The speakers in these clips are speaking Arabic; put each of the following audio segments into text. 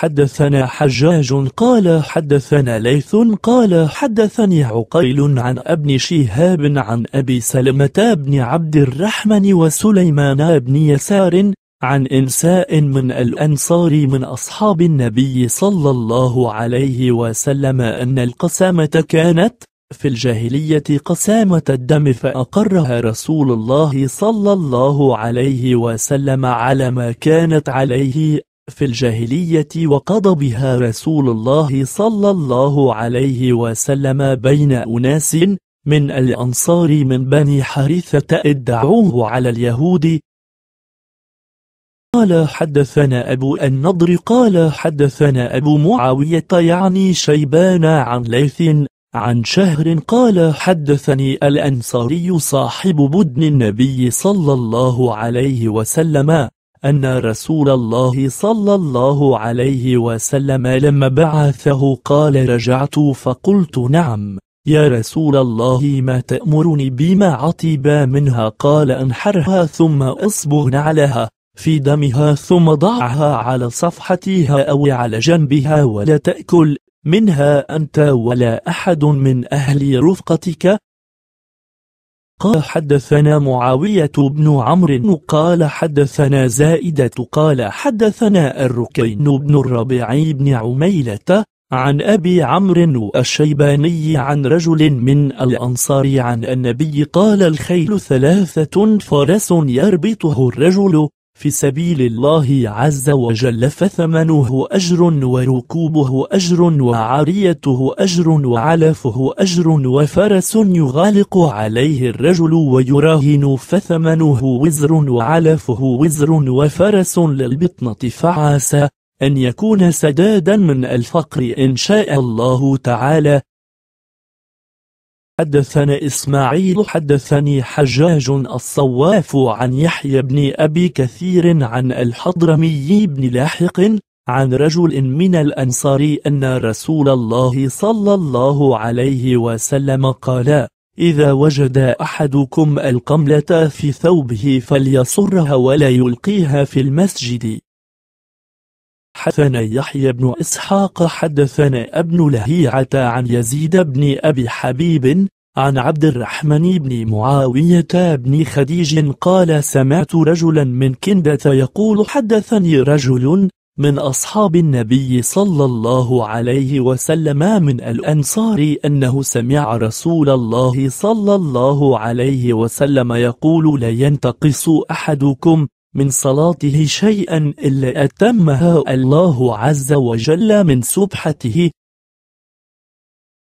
حدثنا حجاج قال حدثنا ليث قال حدثني عقيل عن ابن شهاب عن أبي سلمة بن عبد الرحمن وسليمان بن يسار عن إنساء من الأنصار من أصحاب النبي صلى الله عليه وسلم أن القسامة كانت في الجاهلية قسامة الدم فأقرها رسول الله صلى الله عليه وسلم على ما كانت عليه في الجاهلية وقضبها رسول الله صلى الله عليه وسلم بين أناس من الأنصار من بني حارثة ادعوه على اليهود قال حدثنا أبو النضر قال حدثنا أبو معاوية يعني شيبان عن ليث عن شهر قال حدثني الأنصاري صاحب بدن النبي صلى الله عليه وسلم أن رسول الله صلى الله عليه وسلم لما بعثه قال رجعت فقلت نعم يا رسول الله ما تأمرني بما عطب منها قال انحرها ثم اصبغ نعلها في دمها ثم ضعها على صفحتها أو على جنبها ولا تأكل منها أنت ولا أحد من أهل رفقتك قال حدثنا معاوية بن عمرو قال حدثنا زائدة قال حدثنا الركين بن الربيع بن عميلة عن أبي عمرو الشيباني عن رجل من الأنصار عن النبي قال الخيل ثلاثة فرس يربطه الرجل في سبيل الله عز وجل فثمنه أجر وركوبه أجر وعريته أجر وعلفه أجر وفرس يغالق عليه الرجل ويراهن فثمنه وزر وعلفه وزر وفرس للبطنة فعسى أن يكون سدادا من الفقر إن شاء الله تعالى حدثنا إسماعيل حدثني حجاج الصواف عن يحيى بن أبي كثير عن الحضرمي بن لاحق عن رجل من الأنصار أن رسول الله صلى الله عليه وسلم قال إذا وجد أحدكم القملة في ثوبه فليصرها ولا يلقيها في المسجد حدثنا يحيى بن إسحاق حدثنا ابن لهيعة عن يزيد بن أبي حبيب عن عبد الرحمن بن معاوية بن خديج قال سمعت رجلا من كندة يقول حدثني رجل من أصحاب النبي صلى الله عليه وسلم من الأنصار أنه سمع رسول الله صلى الله عليه وسلم يقول لا ينتقص أحدكم من صلاته شيئا إلا أتمها الله عز وجل من سبحته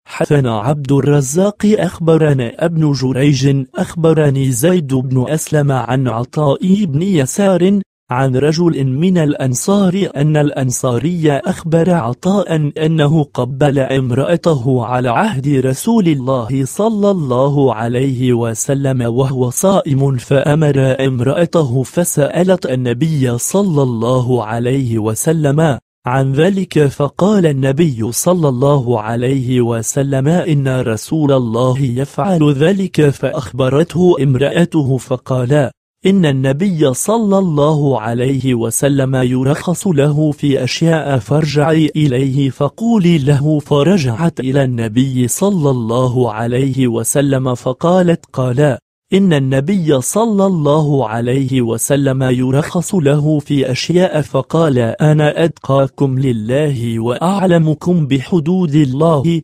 حسن عبد الرزاق أخبرنا ابن جريج أخبرني زيد بن أسلم عن عطاء بن يسار عن رجل من الأنصار أن الأنصاري أخبر عطاء أنه قبل امرأته على عهد رسول الله صلى الله عليه وسلم وهو صائم فأمر امرأته فسألت النبي صلى الله عليه وسلم عن ذلك فقال النبي صلى الله عليه وسلم إن رسول الله يفعل ذلك فأخبرته امرأته فقال إن النبي صلى الله عليه وسلم يرخص له في أشياء فارجعي إليه فقولي له فرجعت إلى النبي صلى الله عليه وسلم فقالت قالا إن النبي صلى الله عليه وسلم يرخص له في أشياء فقال أنا أتقاكم لله وأعلمكم بحدود الله